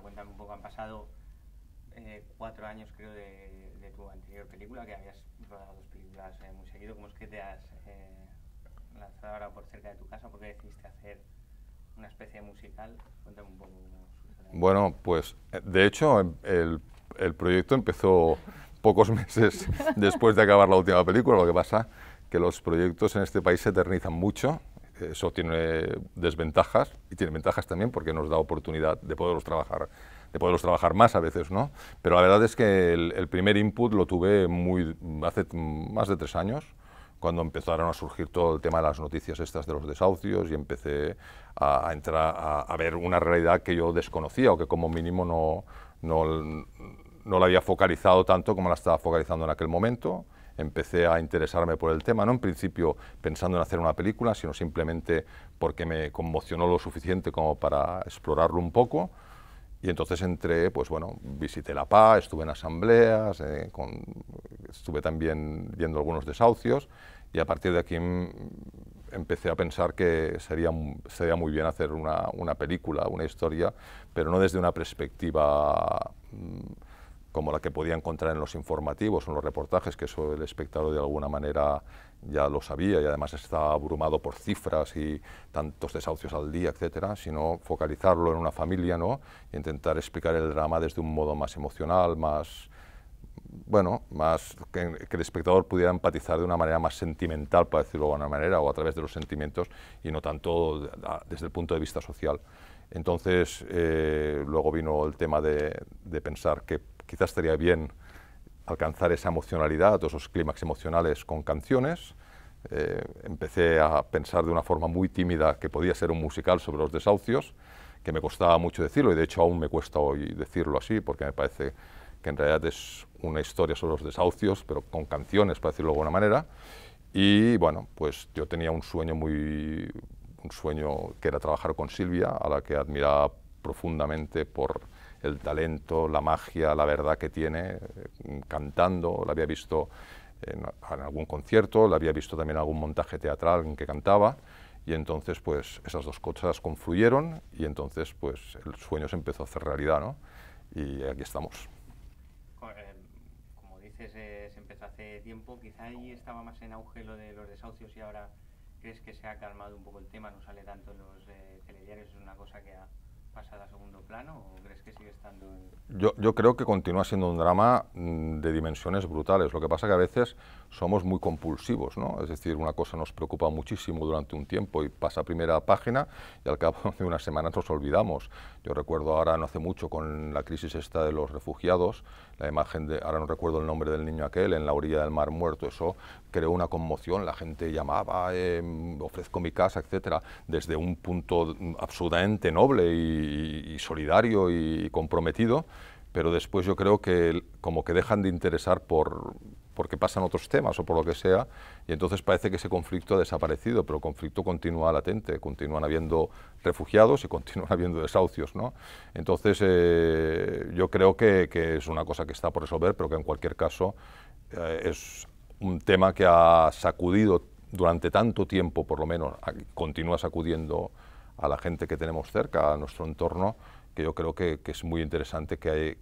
Cuéntame un poco han pasado eh, cuatro años, creo, de, tu anterior película, que habías rodado dos películas eh, muy seguido. ¿Cómo es que te has eh, lanzado ahora por cerca de tu casa? ¿Por qué decidiste hacer una especie de musical? Cuéntame un poco. Bueno, pues de hecho em, el, el proyecto empezó pocos meses después de acabar la última película. Lo que pasa que los proyectos en este país se eternizan mucho eso tiene desventajas y tiene ventajas también porque nos da oportunidad de poderlos trabajar de poderlos trabajar más a veces, ¿no? Pero la verdad es que el, primer input lo tuve muy, hace más de tres años, cuando empezaron a surgir todo el tema de las noticias estas de los desahucios y empecé a, entrar a, a, ver una realidad que yo desconocía o que como mínimo no, no, no la había focalizado tanto como la estaba focalizando en aquel momento empecé a interesarme por el tema, no en principio pensando en hacer una película, sino simplemente porque me conmocionó lo suficiente como para explorarlo un poco. Y entonces entré, pues bueno, visité La Paz, estuve en asambleas, eh, con, estuve también viendo algunos desahucios y a partir de aquí empecé a pensar que sería, sería muy bien hacer una, una película, una historia, pero no desde una perspectiva... Mm, como la que podía encontrar en los informativos, o en los reportajes, que eso el espectador de alguna manera ya lo sabía y además está abrumado por cifras y tantos desahucios al día, etcétera, sino focalizarlo en una familia, ¿no? intentar explicar el drama desde un modo más emocional, más bueno, más que, el espectador pudiera empatizar de una manera más sentimental, para decirlo de alguna manera, o a través de los sentimientos y no tanto desde el punto de vista social. Entonces, eh, luego vino el tema de, de pensar que quizás estaría bien alcanzar esa emocionalidad, todos esos clímax emocionales con canciones. Eh, empecé a pensar de una forma muy tímida que podía ser un musical sobre los desahucios, que me costaba mucho decirlo y de hecho aún me cuesta hoy decirlo así porque me parece que en realidad es una historia sobre los desahucios, pero con canciones, para decirlo de alguna manera. Y bueno, pues yo tenía un sueño muy un sueño que era trabajar con Silvia, a la que admiraba profundamente por el talento, la magia, la verdad que tiene eh, cantando, la había visto en, algún concierto, la había visto también en algún montaje teatral en que cantaba y entonces pues esas dos cosas confluyeron y entonces pues el sueño se empezó a hacer realidad, ¿no? Y aquí estamos. Eh, como dices, eh, se empezó hace tiempo, quizá ahí estaba más en auge lo de los desahucios y ahora crees que se ha calmado un poco el tema, no sale tanto en los eh, es una cosa que ha pasada a segundo plano o crees que sigue estando...? En... Yo, yo creo que continúa siendo un drama mm, de dimensiones brutales. Lo que pasa que a veces somos muy compulsivos, ¿no? Es decir, una cosa nos preocupa muchísimo durante un tiempo y pasa a primera página y al cabo de unas semanas nos olvidamos. Yo recuerdo ahora, no hace mucho, con la crisis esta de los refugiados, la imagen de, ahora no recuerdo el nombre del niño aquel, en la orilla del Mar Muerto, eso creó una conmoción, la gente llamaba, eh, ofrezco mi casa, etcétera, desde un punto absolutamente noble y y, solidario y comprometido, pero después yo creo que como que dejan de interesar por, porque pasan otros temas o por lo que sea, y entonces parece que ese conflicto ha desaparecido, pero el conflicto continúa latente, continúan habiendo refugiados y continúan habiendo desahucios, ¿no? Entonces eh, yo creo que, es una cosa que está por resolver, pero que en cualquier caso eh, es un tema que ha sacudido durante tanto tiempo, por lo menos, continúa sacudiendo a la gente que tenemos cerca, a nuestro entorno, que yo creo que, es muy interesante que,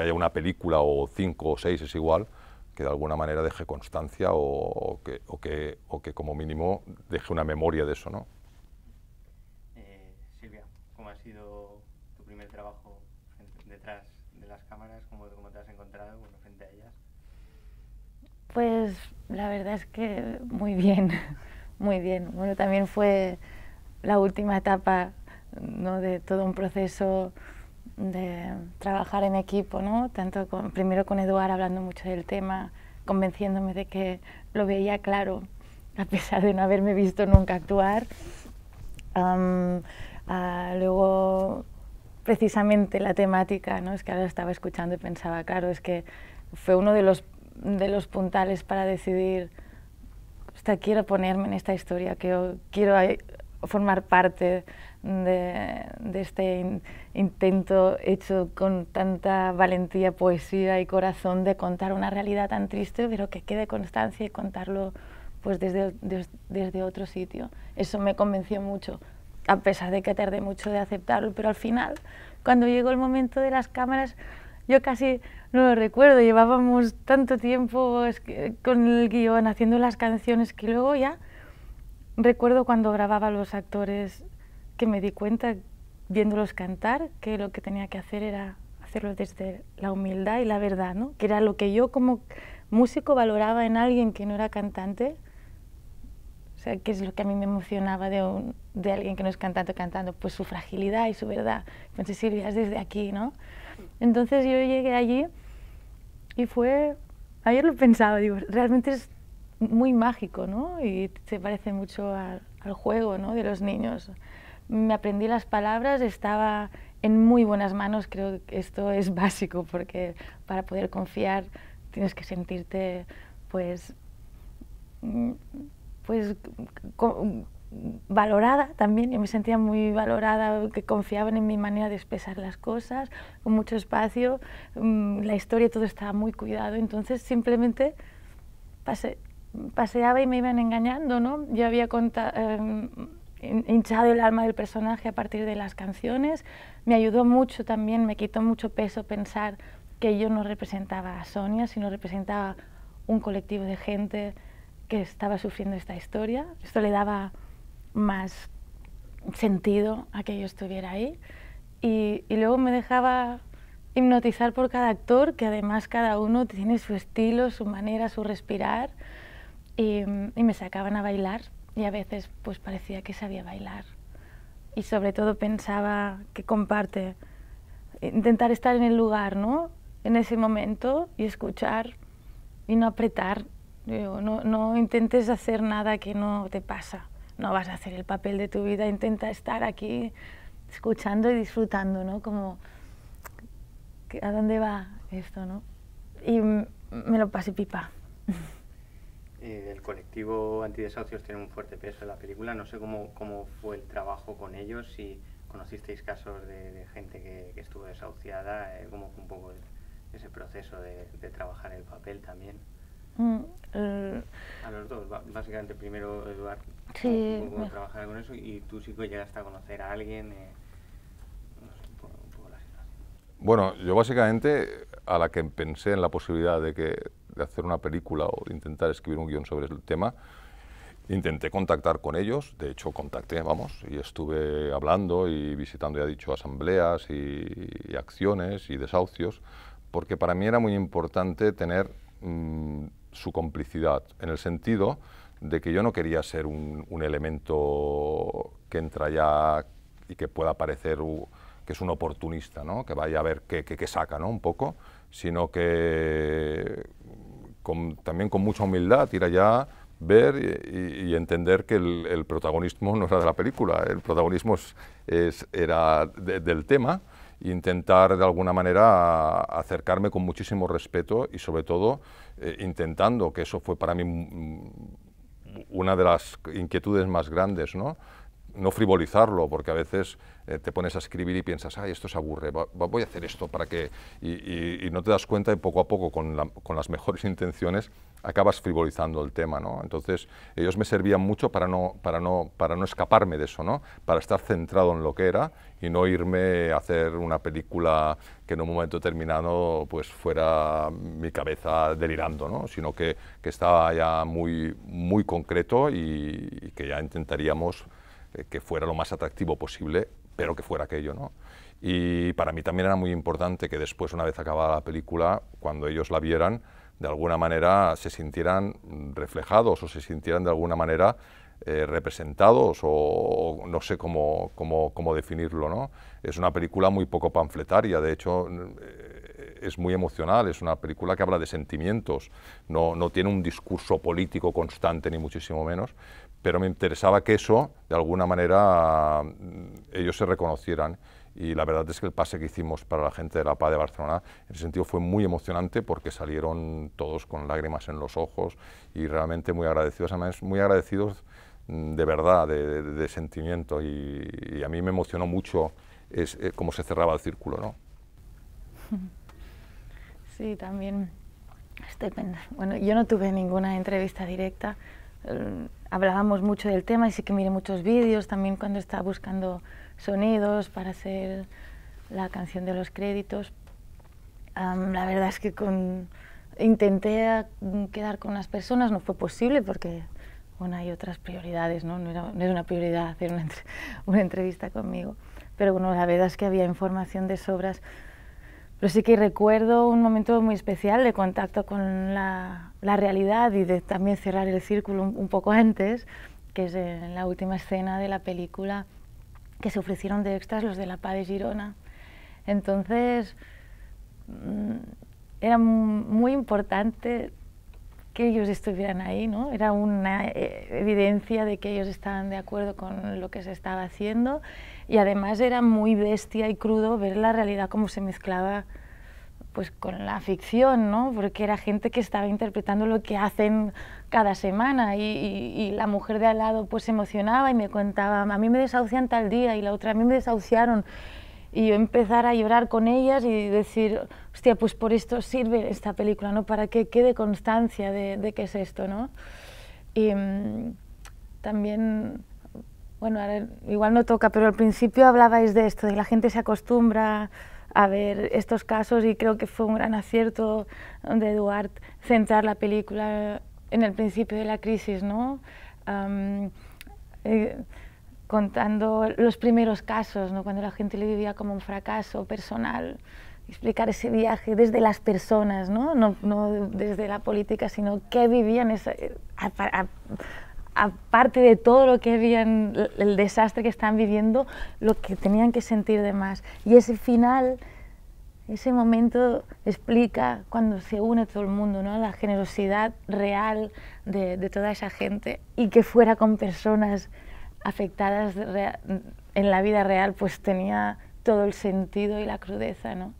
haya una película o cinco o seis, es igual, que de alguna manera deje constancia o, que, o, que, como mínimo deje una memoria de eso, ¿no? Eh, Silvia, ¿cómo ha sido tu primer trabajo detrás de las cámaras? ¿Cómo, te has encontrado frente a ellas? Pues la verdad es que muy bien, muy bien. Bueno, también fue la última etapa ¿no? de todo un proceso de trabajar en equipo, ¿no? Tanto primero con Eduard hablando mucho del tema, convenciéndome de que lo veía claro, a pesar de no haberme visto nunca actuar. luego, precisamente la temática, ¿no? Es que ahora estaba escuchando y pensaba, claro, es que fue uno de los, de los puntales para decidir, quiero ponerme en esta historia, que quiero eh, formar parte de, este intento hecho con tanta valentía, poesía y corazón de contar una realidad tan triste, pero que quede constancia y contarlo pues desde, otro sitio. Eso me convenció mucho, a pesar de que tardé mucho de aceptarlo, pero al final, cuando llegó el momento de las cámaras, yo casi no lo recuerdo, llevábamos tanto tiempo con el guión haciendo las canciones que luego ya recuerdo cuando grababa los actores que me di cuenta, viéndolos cantar, que lo que tenía que hacer era hacerlo desde la humildad y la verdad, ¿no? que era lo que yo como músico valoraba en alguien que no era cantante, o sea, que es lo que a mí me emocionaba de, de alguien que no es cantante cantando, pues su fragilidad y su verdad. entonces Silvia, desde aquí, ¿no? Entonces yo llegué allí y fue, ayer lo pensaba, digo, realmente es muy mágico, ¿no? Y se parece mucho al juego, ¿no? De los niños. Me aprendí las palabras, estaba en muy buenas manos, creo que esto es básico porque para poder confiar tienes que sentirte pues mm, pues valorada también, yo me sentía muy valorada, que confiaban en mi manera de expresar las cosas, con mucho espacio, mm, la historia, todo estaba muy cuidado, entonces simplemente pasé paseaba y me iban engañando, ¿no? Yo había em, hinchado el alma del personaje a partir de las canciones, me ayudó mucho también, me quitó mucho peso pensar que yo no representaba a Sonia, sino representaba un colectivo de gente que estaba sufriendo esta historia. Esto le daba más sentido a que yo estuviera ahí. y, luego me dejaba hipnotizar por cada actor, que además cada uno tiene su estilo, su manera, su respirar. Em, y, me sacaban a bailar y a veces pues parecía que sabía bailar. Y sobre todo pensaba que comparte, intentar estar en el lugar, ¿no? En ese momento y escuchar y no apretar. no, no intentes hacer nada que no te pasa. No vas a hacer el papel de tu vida, intenta estar aquí escuchando y disfrutando, ¿no? Como, ¿a dónde va esto, no? Y me lo pasé pipa. el colectivo antidesahucios tiene un fuerte peso en la película. No sé cómo, cómo fue el trabajo con ellos, si conocisteis casos de, gente que, estuvo desahuciada, eh, cómo fue un poco ese proceso de, trabajar el papel también. Mm, a los dos, básicamente primero Eduardo, cómo, trabajar con eso y tú sí que llegaste a conocer a alguien. Eh, bueno, yo básicamente a la que pensé en la posibilidad de que hacer una película o intentar escribir un guión sobre el tema, intenté contactar con ellos, de hecho contacté, vamos, y estuve hablando y visitando, ya dicho, asambleas y, acciones y desahucios, porque para mí era muy importante tener mm, su complicidad, en el sentido de que yo no quería ser un, elemento que entra ya y que pueda parecer que es un oportunista, que vaya a ver qué, saca un poco, sino que también con mucha humildad, ir allá, ver y, entender que el, protagonismo no era de la película, el protagonismo es, era del tema, intentar de alguna manera acercarme con muchísimo respeto y sobre todo eh, intentando, que eso fue para mí una de las inquietudes más grandes, ¿no? no frivolizarlo, porque a veces eh, te pones a escribir y piensas, ay, esto es aburre, voy a hacer esto para que... Y, no te das cuenta y poco a poco, con, con, las mejores intenciones, acabas frivolizando el tema, ¿no? Entonces, ellos me servían mucho para no, para no, para no escaparme de eso, ¿no? Para estar centrado en lo que era y no irme a hacer una película que en un momento terminado pues fuera mi cabeza delirando, ¿no? Sino que, estaba ya muy, muy concreto y que ya intentaríamos eh, que fuera lo más atractivo posible, pero que fuera aquello, ¿no? Y para mí también era muy importante que después, una vez acabada la película, cuando ellos la vieran, de alguna manera se sintieran reflejados o se sintieran de alguna manera eh, representados o, no sé cómo, cómo, cómo, definirlo. ¿no? Es una película muy poco panfletaria, de hecho eh, es muy emocional, es una película que habla de sentimientos, no, no tiene un discurso político constante ni muchísimo menos, pero me interesaba que eso de alguna manera mm, ellos se reconocieran y la verdad es que el pase que hicimos para la gente de la PA de Barcelona, en ese sentido fue muy emocionante porque salieron todos con lágrimas en los ojos y realmente muy agradecidos, muy agradecidos mm, de verdad, de, sentimiento y, a mí me emocionó mucho es, eh, cómo se cerraba el círculo. ¿no? Sí, también Bueno, yo no tuve ninguna entrevista directa. Mm, hablábamos mucho del tema y sí que mire muchos vídeos también cuando estaba buscando sonidos para hacer la canción de los créditos. la verdad es que intenté mm, quedar con las personas, no fue posible porque bueno, hay otras prioridades, ¿no? No, era, es una prioridad hacer una, una entrevista conmigo. Pero bueno, la verdad es que había información de sobras. Pero sí que recuerdo un momento muy especial de contacto con la, realidad y de también cerrar el círculo un, poco antes, que es en la última escena de la película que se ofrecieron de extras los de la Paz de Girona. Entonces, mm, era muy importante que ellos estuvieran ahí, ¿no? Era una eh, evidencia de que ellos estaban de acuerdo con lo que se estaba haciendo y además era muy bestia y crudo ver la realidad como se mezclaba pues con la ficción, ¿no? Porque era gente que estaba interpretando lo que hacen cada semana y, y, la mujer de al lado pues se emocionaba y me contaba, a mí me desahucian tal día y la otra, a mí me desahuciaron y empezar a llorar con ellas y decir, hostia, pues por esto sirve esta película, ¿no? Para que quede constancia de, qué es esto, ¿no? Y mm, también, bueno, igual no toca, pero al principio hablabais de esto, de la gente se acostumbra a ver estos casos y creo que fue un gran acierto de Eduard centrar la película en el principio de la crisis, ¿no? Eh, contando los primeros casos, ¿no? cuando la gente le vivía como un fracaso personal, explicar ese viaje desde las personas, no, desde la política, sino qué vivían, aparte de todo lo que habían, el, desastre que están viviendo, lo que tenían que sentir de más. Y ese final, ese momento explica cuando se une todo el mundo, ¿no? la generosidad real de, de toda esa gente y que fuera con personas afectadas en la vida real, pues tenía todo el sentido y la crudeza, ¿no?